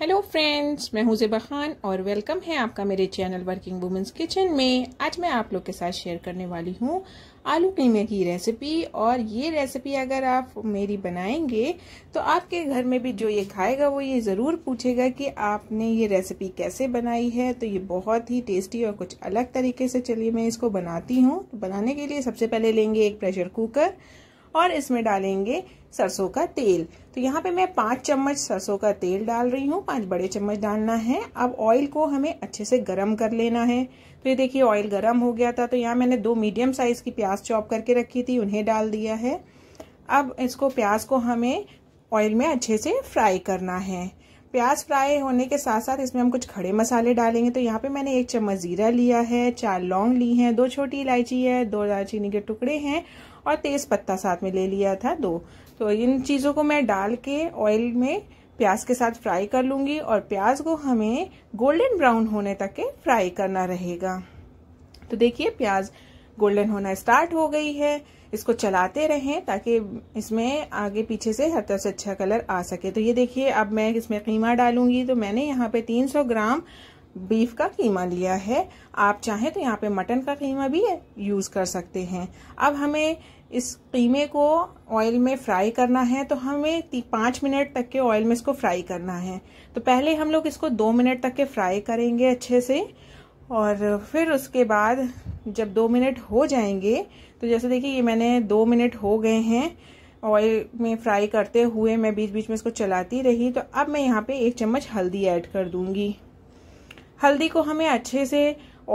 hello friends मैं हूं जेबा खान और वेलकम है आपका मेरे चैनल वर्किंग वुमेंस किचन में आज मैं आप लोग के साथ शेयर करने वाली हूं आलू कीमे की रेसिपी और ये रेसिपी अगर आप मेरी बनाएंगे तो आपके घर में भी जो ये खाएगा वो ये ज़रूर पूछेगा कि आपने ये रेसिपी कैसे बनाई है तो ये बहुत ही टेस्टी और कुछ अलग तरीके से चलिए मैं इसको बनाती हूँ तो बनाने के लिए सबसे पहले लेंगे एक प्रेशर कुकर और इसमें डालेंगे सरसों का तेल तो यहाँ पे मैं पाँच चम्मच सरसों का तेल डाल रही हूँ पाँच बड़े चम्मच डालना है अब ऑयल को हमें अच्छे से गर्म कर लेना है तो ये देखिए ऑयल गर्म हो गया था तो यहाँ मैंने दो मीडियम साइज़ की प्याज चॉप करके रखी थी उन्हें डाल दिया है अब इसको प्याज को हमें ऑयल में अच्छे से फ्राई करना है प्याज फ्राई होने के साथ साथ इसमें हम कुछ खड़े मसाले डालेंगे तो यहाँ पे मैंने एक चम्मच जीरा लिया है चार लौंग ली हैं दो छोटी इलायची है दो दालचीनी के टुकड़े हैं और तेज़ पत्ता साथ में ले लिया था दो तो इन चीज़ों को मैं डाल के ऑयल में प्याज के साथ फ्राई कर लूंगी और प्याज को हमें गोल्डन ब्राउन होने तक के फ्राई करना रहेगा तो देखिए प्याज गोल्डन होना स्टार्ट हो गई है इसको चलाते रहें ताकि इसमें आगे पीछे से हर तरह से अच्छा कलर आ सके तो ये देखिए अब मैं इसमें कीमा डालूंगी तो मैंने यहाँ पे 300 ग्राम बीफ का कीमा लिया है आप चाहें तो यहाँ पे मटन का कीमा भी यूज़ कर सकते हैं अब हमें इस कीमे को ऑयल में फ्राई करना है तो हमें पाँच मिनट तक के ऑयल में इसको फ्राई करना है तो पहले हम लोग इसको दो मिनट तक के फ्राई करेंगे अच्छे से और फिर उसके बाद जब दो मिनट हो जाएंगे तो जैसे देखिए ये मैंने दो मिनट हो गए हैं ऑयल में फ्राई करते हुए मैं बीच बीच में इसको चलाती रही तो अब मैं यहाँ पे एक चम्मच हल्दी ऐड कर दूंगी हल्दी को हमें अच्छे से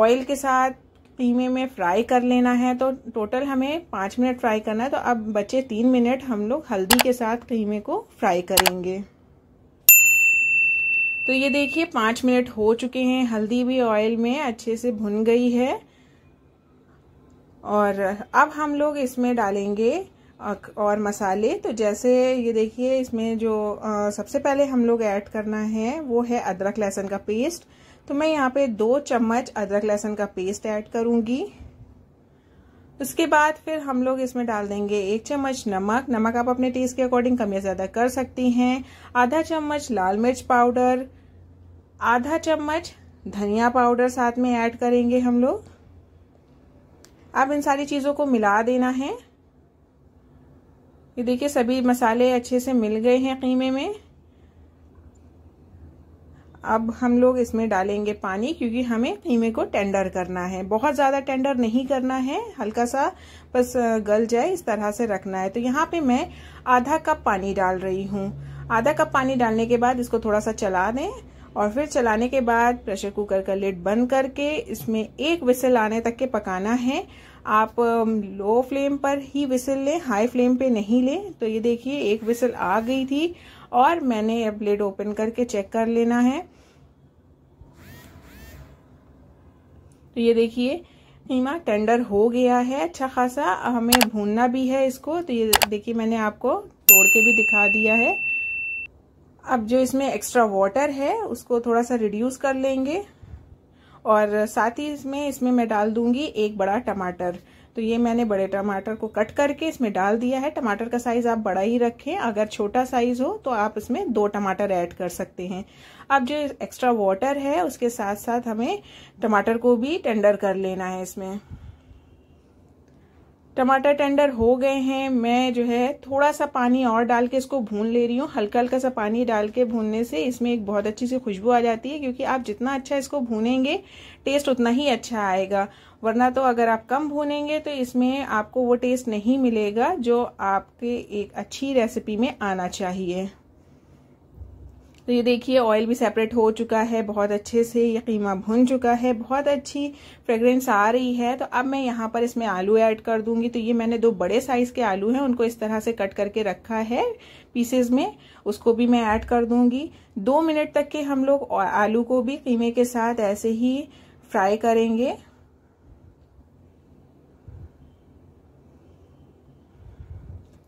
ऑयल के साथ कीमे में फ्राई कर लेना है तो टोटल हमें पाँच मिनट फ्राई करना है तो अब बचे तीन मिनट हम लोग हल्दी के साथ कीमे को फ्राई करेंगे तो ये देखिए पाँच मिनट हो चुके हैं हल्दी भी ऑयल में अच्छे से भुन गई है और अब हम लोग इसमें डालेंगे और मसाले तो जैसे ये देखिए इसमें जो सबसे पहले हम लोग ऐड करना है वो है अदरक लहसुन का पेस्ट तो मैं यहाँ पे दो चम्मच अदरक लहसुन का पेस्ट ऐड करूँगी उसके बाद फिर हम लोग इसमें डाल देंगे एक चम्मच नमक नमक आप अपने टेस्ट के अकॉर्डिंग कम या ज़्यादा कर सकती हैं आधा चम्मच लाल मिर्च पाउडर आधा चम्मच धनिया पाउडर साथ में ऐड करेंगे हम लोग अब इन सारी चीज़ों को मिला देना है ये देखिए सभी मसाले अच्छे से मिल गए हैं कीमे में अब हम लोग इसमें डालेंगे पानी क्योंकि हमें कीमे को टेंडर करना है बहुत ज़्यादा टेंडर नहीं करना है हल्का सा बस गल जाए इस तरह से रखना है तो यहाँ पे मैं आधा कप पानी डाल रही हूँ आधा कप पानी डालने के बाद इसको थोड़ा सा चला दें और फिर चलाने के बाद प्रेशर कुकर का लिड बंद करके इसमें एक विसल आने तक के पकाना है आप लो फ्लेम पर ही विसल लें हाई फ्लेम पे नहीं लें तो ये देखिए एक विसल आ गई थी और मैंने यह ब्लेड ओपन करके चेक कर लेना है तो ये देखिए हिमा टेंडर हो गया है अच्छा खासा हमें भूनना भी है इसको तो ये देखिए मैंने आपको तोड़ के भी दिखा दिया है अब जो इसमें एक्स्ट्रा वाटर है उसको थोड़ा सा रिड्यूस कर लेंगे और साथ ही इसमें इसमें मैं डाल दूंगी एक बड़ा टमाटर तो ये मैंने बड़े टमाटर को कट करके इसमें डाल दिया है टमाटर का साइज़ आप बड़ा ही रखें अगर छोटा साइज़ हो तो आप इसमें दो टमाटर ऐड कर सकते हैं अब जो एक्स्ट्रा वाटर है उसके साथ साथ हमें टमाटर को भी टेंडर कर लेना है इसमें टमाटर टेंडर हो गए हैं मैं जो है थोड़ा सा पानी और डाल के इसको भून ले रही हूँ हल्का हल्का सा पानी डाल के भूनने से इसमें एक बहुत अच्छी सी खुशबू आ जाती है क्योंकि आप जितना अच्छा इसको भूनेंगे टेस्ट उतना ही अच्छा आएगा वरना तो अगर आप कम भूनेंगे तो इसमें आपको वो टेस्ट नहीं मिलेगा जो आपके एक अच्छी रेसिपी में आना चाहिए तो ये देखिए ऑयल भी सेपरेट हो चुका है बहुत अच्छे से ये कीमा भुन चुका है बहुत अच्छी फ्रेग्रेंस आ रही है तो अब मैं यहाँ पर इसमें आलू ऐड कर दूंगी तो ये मैंने दो बड़े साइज के आलू हैं उनको इस तरह से कट करके रखा है पीसेज में उसको भी मैं ऐड कर दूंगी दो मिनट तक के हम लोग आलू को भी कीमे के साथ ऐसे ही फ्राई करेंगे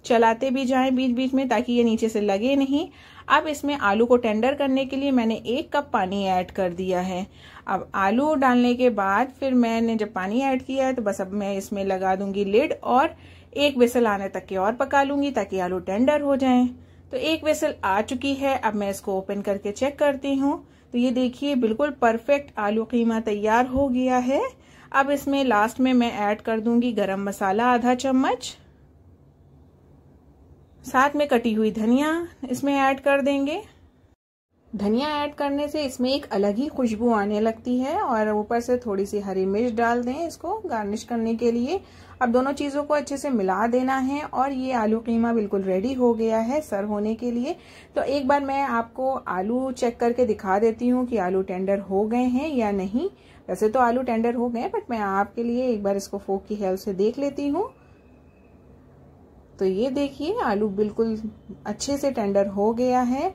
चलाते भी जाएं बीच बीच में ताकि ये नीचे से लगे नहीं अब इसमें आलू को टेंडर करने के लिए मैंने एक कप पानी ऐड कर दिया है अब आलू डालने के बाद फिर मैंने जब पानी ऐड किया है तो बस अब मैं इसमें लगा दूंगी लिड और एक बेसल आने तक के और पका लूंगी ताकि आलू टेंडर हो जाए तो एक बेसल आ चुकी है अब मैं इसको ओपन करके चेक करती हूँ तो ये देखिए बिल्कुल परफेक्ट आलू कीमा तैयार हो गया है अब इसमें लास्ट में मैं ऐड कर दूंगी गरम मसाला आधा चम्मच साथ में कटी हुई धनिया इसमें ऐड कर देंगे धनिया ऐड करने से इसमें एक अलग ही खुशबू आने लगती है और ऊपर से थोड़ी सी हरी मिर्च डाल दें इसको गार्निश करने के लिए अब दोनों चीज़ों को अच्छे से मिला देना है और ये आलू कीमा बिल्कुल रेडी हो गया है सर्व होने के लिए तो एक बार मैं आपको आलू चेक करके दिखा देती हूँ कि आलू टेंडर हो गए हैं या नहीं वैसे तो आलू टेंडर हो गए बट मैं आपके लिए एक बार इसको फोक की हेल्प से देख लेती हूँ तो ये देखिए आलू बिल्कुल अच्छे से टेंडर हो गया है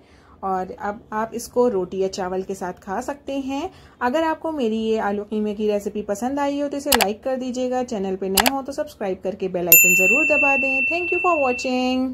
और अब आप इसको रोटी या चावल के साथ खा सकते हैं अगर आपको मेरी ये आलू कीमे की रेसिपी पसंद आई हो तो इसे लाइक कर दीजिएगा चैनल पे नए हो तो सब्सक्राइब करके बेल आइकन ज़रूर दबा दें थैंक यू फॉर वॉचिंग